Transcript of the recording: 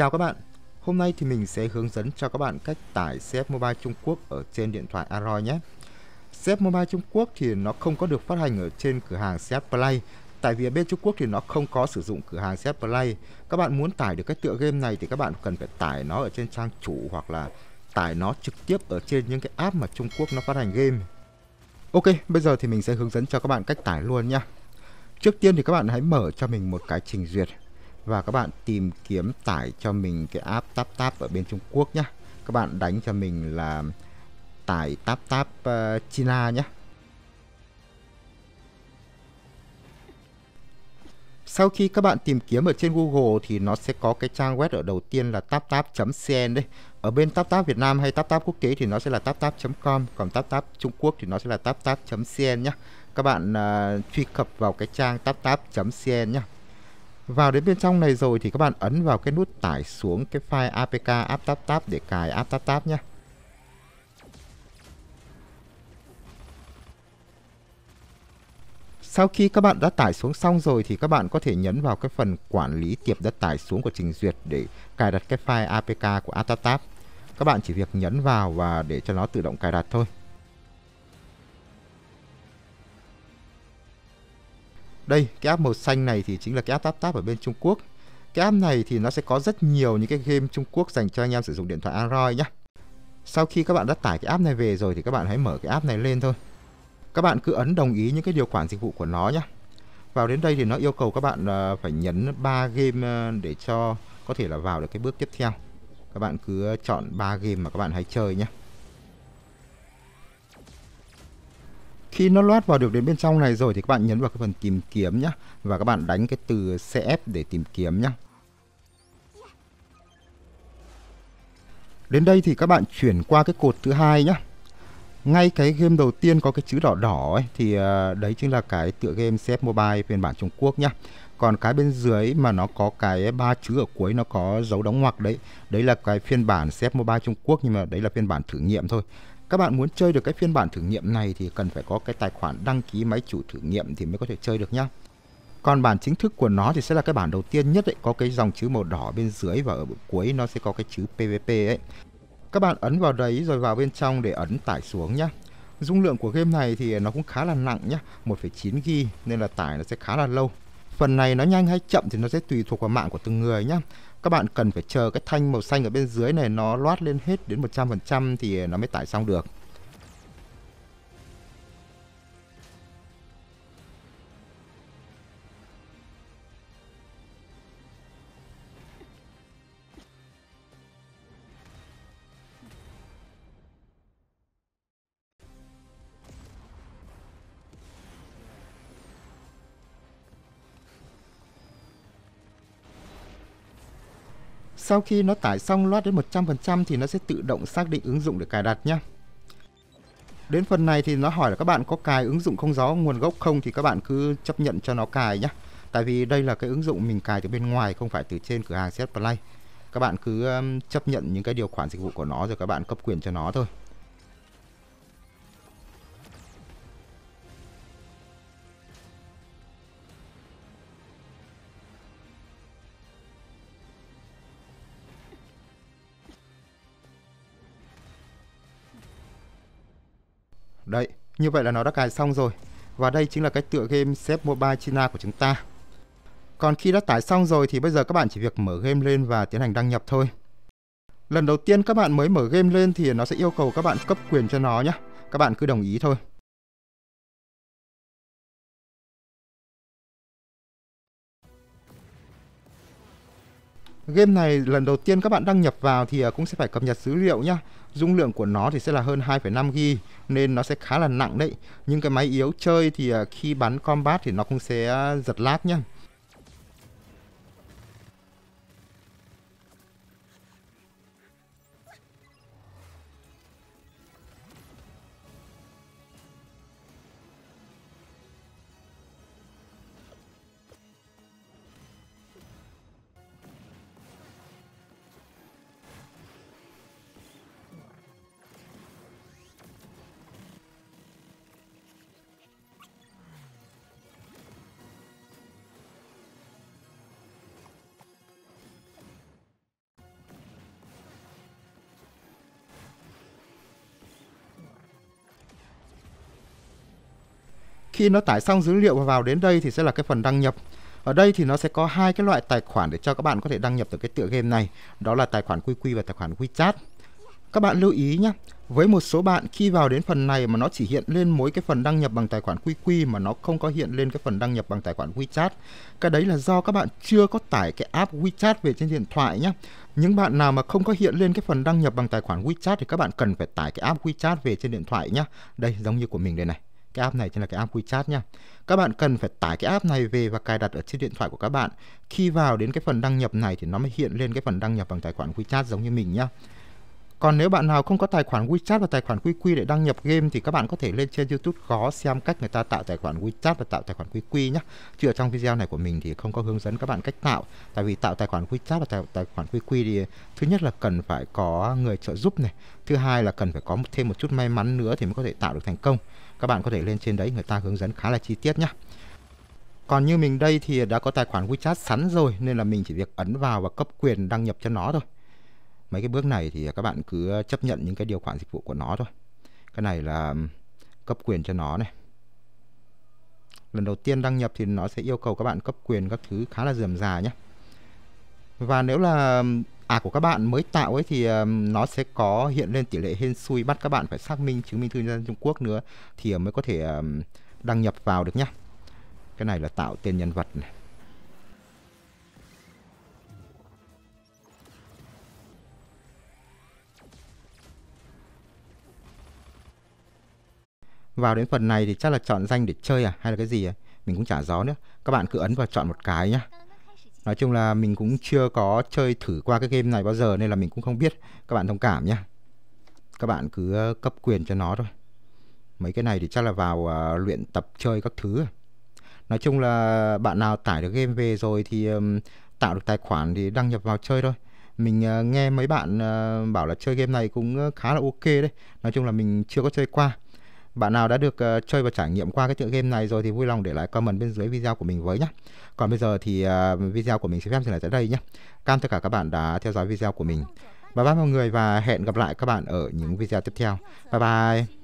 Chào các bạn, hôm nay thì mình sẽ hướng dẫn cho các bạn cách tải CF Mobile Trung Quốc ở trên điện thoại Android nhé. CF Mobile Trung Quốc thì nó không có được phát hành ở trên cửa hàng CF Play, tại vì ở bên Trung Quốc thì nó không có sử dụng cửa hàng CF Play. Các bạn muốn tải được cái tựa game này thì các bạn cần phải tải nó ở trên trang chủ hoặc là tải nó trực tiếp ở trên những cái app mà Trung Quốc nó phát hành game. Ok, bây giờ thì mình sẽ hướng dẫn cho các bạn cách tải luôn nhé. Trước tiên thì các bạn hãy mở cho mình một cái trình duyệt và các bạn tìm kiếm tải cho mình cái app tap tap ở bên Trung Quốc nhé các bạn đánh cho mình là tải tap tap ờ, China nhé Sau khi các bạn tìm kiếm ở trên Google thì nó sẽ có cái trang web ở đầu tiên là taptap.cn đấy. Ở bên taptap Việt Nam hay taptap quốc tế thì nó sẽ là taptap.com, còn taptap Trung Quốc thì nó sẽ là taptap.cn nhé. Các bạn uh, truy cập vào cái trang taptap.cn nhé vào đến bên trong này rồi thì các bạn ấn vào cái nút tải xuống cái file apk app tap để cài app tap nhé Sau khi các bạn đã tải xuống xong rồi thì các bạn có thể nhấn vào cái phần quản lý tiệp đã tải xuống của trình duyệt để cài đặt cái file APK của Ataptab. Các bạn chỉ việc nhấn vào và để cho nó tự động cài đặt thôi. đây cái app màu xanh này thì chính là cái app tap tap ở bên Trung Quốc cái app này thì nó sẽ có rất nhiều những cái game Trung Quốc dành cho anh em sử dụng điện thoại Android nhé sau khi các bạn đã tải cái app này về rồi thì các bạn hãy mở cái app này lên thôi các bạn cứ ấn đồng ý những cái điều khoản dịch vụ của nó nhé vào đến đây thì nó yêu cầu các bạn ờ, phải nhấn 3 game ờ, để cho có thể là vào được cái bước tiếp theo các bạn cứ chọn 3 game mà các bạn hãy chơi nhé khi nó loát vào được đến bên trong này rồi thì các bạn nhấn vào cái phần tìm kiếm nhé và các bạn đánh cái từ CF để tìm kiếm nhé Đến đây thì các bạn chuyển qua cái cột thứ hai nhé Ngay cái game đầu tiên có cái chữ đỏ đỏ ấy thì ờ, đấy chính là cái tựa game CF Mobile phiên bản Trung Quốc nhé Còn cái bên dưới mà nó có cái ba chữ ở cuối nó có dấu đóng ngoặc đấy, đấy là cái phiên bản CF Mobile Trung Quốc nhưng mà đấy là phiên bản thử nghiệm thôi. Các bạn muốn chơi được cái phiên bản thử nghiệm này thì cần phải có cái tài khoản đăng ký máy chủ thử nghiệm thì mới có thể chơi được nhá. Còn bản chính thức của nó thì sẽ là cái bản đầu tiên nhất ấy, có cái dòng chữ màu đỏ bên dưới và ở cuối nó sẽ có cái chữ PVP ấy. Các bạn ấn vào đấy rồi vào bên trong để ấn tải xuống nhá. Dung lượng của game này thì nó cũng khá là nặng nhá, 1,9GB nên là tải nó sẽ khá là lâu. Phần này nó nhanh hay chậm thì nó sẽ tùy thuộc vào mạng của từng người nhá các bạn cần phải chờ cái thanh màu xanh ở bên dưới này nó loát lên hết đến 100% thì ờ, nó mới tải xong được Sau khi nó tải xong loát đến 100% thì nó sẽ tự động xác định ứng dụng để cài đặt nhé. Đến phần này thì nó hỏi là các bạn có cài ứng dụng không gió nguồn gốc không thì các bạn cứ chấp nhận cho nó cài nhé. Tại vì đây là cái ứng dụng mình cài từ bên ngoài không phải từ trên cửa hàng set Play. Các bạn cứ chấp nhận những cái điều khoản dịch vụ của nó rồi các bạn cấp quyền cho nó thôi. Đấy, như vậy là nó đã cài xong rồi. Và đây chính là cái tựa game Xếp Mobile China của chúng ta. Còn khi đã tải xong rồi thì bây giờ các bạn chỉ việc mở game lên và tiến hành đăng nhập thôi. Lần đầu tiên các bạn mới mở game lên thì nó sẽ yêu cầu các bạn cấp quyền cho nó nhé. Các bạn cứ đồng ý thôi. Game này lần đầu tiên các bạn đăng nhập vào thì à, cũng sẽ phải cập nhật dữ liệu nhá dung lượng của nó thì sẽ là hơn 2,5 g nên nó sẽ khá là nặng đấy nhưng cái máy yếu chơi thì à, khi bắn combat thì nó cũng sẽ à, giật lag nhá Khi nó tải xong dữ liệu và vào đến đây thì sẽ là cái phần đăng nhập. Ở đây thì nó sẽ có hai cái loại tài khoản để cho các bạn có thể đăng nhập được cái tựa game này, đó là tài khoản QQ và tài khoản WeChat. Các bạn lưu ý nhé, với một số bạn khi vào đến phần này mà nó chỉ hiện lên mỗi cái phần đăng nhập bằng tài khoản QQ mà nó không có hiện lên cái phần đăng nhập bằng tài khoản WeChat. Cái đấy là do các bạn chưa có tải cái app WeChat về trên điện thoại nhé. Những bạn nào mà không có hiện lên cái phần đăng nhập bằng tài khoản WeChat thì các bạn cần phải tải cái app WeChat về trên điện thoại nhé. Đây giống như của mình đây này. Cái app này chính là cái app WeChat nha. Các bạn cần phải tải cái app này về và cài đặt ở trên điện thoại của các bạn. Khi vào đến cái phần đăng nhập này thì nó mới hiện lên cái phần đăng nhập bằng tài khoản WeChat giống như mình nhá. Còn nếu bạn nào không có tài khoản WeChat và tài khoản QQ để đăng nhập game thì các bạn có thể lên trên YouTube có xem cách người ta tạo tài khoản WeChat và tạo tài khoản QQ nhé. Chứ ở trong video này của mình thì không có hướng dẫn các bạn cách tạo. Tại vì tạo tài khoản WeChat và tài, tài khoản QQ thì thứ nhất là cần phải có người trợ giúp này. Thứ hai là cần phải có thêm một chút may mắn nữa thì mới có thể tạo được thành công. Các bạn có thể lên trên đấy người ta hướng dẫn khá là chi tiết nhé. Còn như mình đây thì đã có tài khoản WeChat sẵn rồi nên là mình chỉ việc ấn vào và cấp quyền đăng nhập cho nó thôi mấy cái bước này thì các bạn cứ chấp nhận những cái điều khoản dịch vụ của nó thôi cái này là cấp quyền cho nó này lần đầu tiên đăng nhập thì nó sẽ yêu cầu các bạn cấp quyền các thứ khá là dườm già nhé và nếu là à của các bạn mới tạo ấy thì nó sẽ có hiện lên tỷ lệ hên xui bắt các bạn phải xác minh chứng minh thư nhân dân Trung Quốc nữa thì mới có thể đăng nhập vào được nhé cái này là tạo tên nhân vật này vào đến phần này thì chắc là chọn danh để chơi à hay là cái gì à? mình cũng chả rõ nữa các bạn cứ ấn vào chọn một cái nhá nói chung là mình cũng chưa có chơi thử qua cái game này bao giờ nên là mình cũng không biết các bạn thông cảm nhá các bạn cứ ờ, cấp quyền cho nó thôi mấy cái này thì chắc là vào uh, luyện tập chơi các thứ à. nói chung là bạn nào tải được game về rồi thì um, tạo được tài khoản thì đăng nhập vào chơi thôi mình ờ, nghe mấy bạn bảo là chơi game này cũng khá là ok đấy nói chung là mình chưa có chơi qua bạn nào đã được uh, chơi và trải nghiệm qua cái tựa game này rồi thì vui lòng để lại comment bên dưới video của mình với nhé. Còn bây giờ thì uh, video của mình sẽ phép dừng lại tại đây nhé. Cảm tất cả các bạn đã theo dõi video của mình. Bye bye mọi người và hẹn gặp lại các bạn ở những video tiếp theo. Bye bye.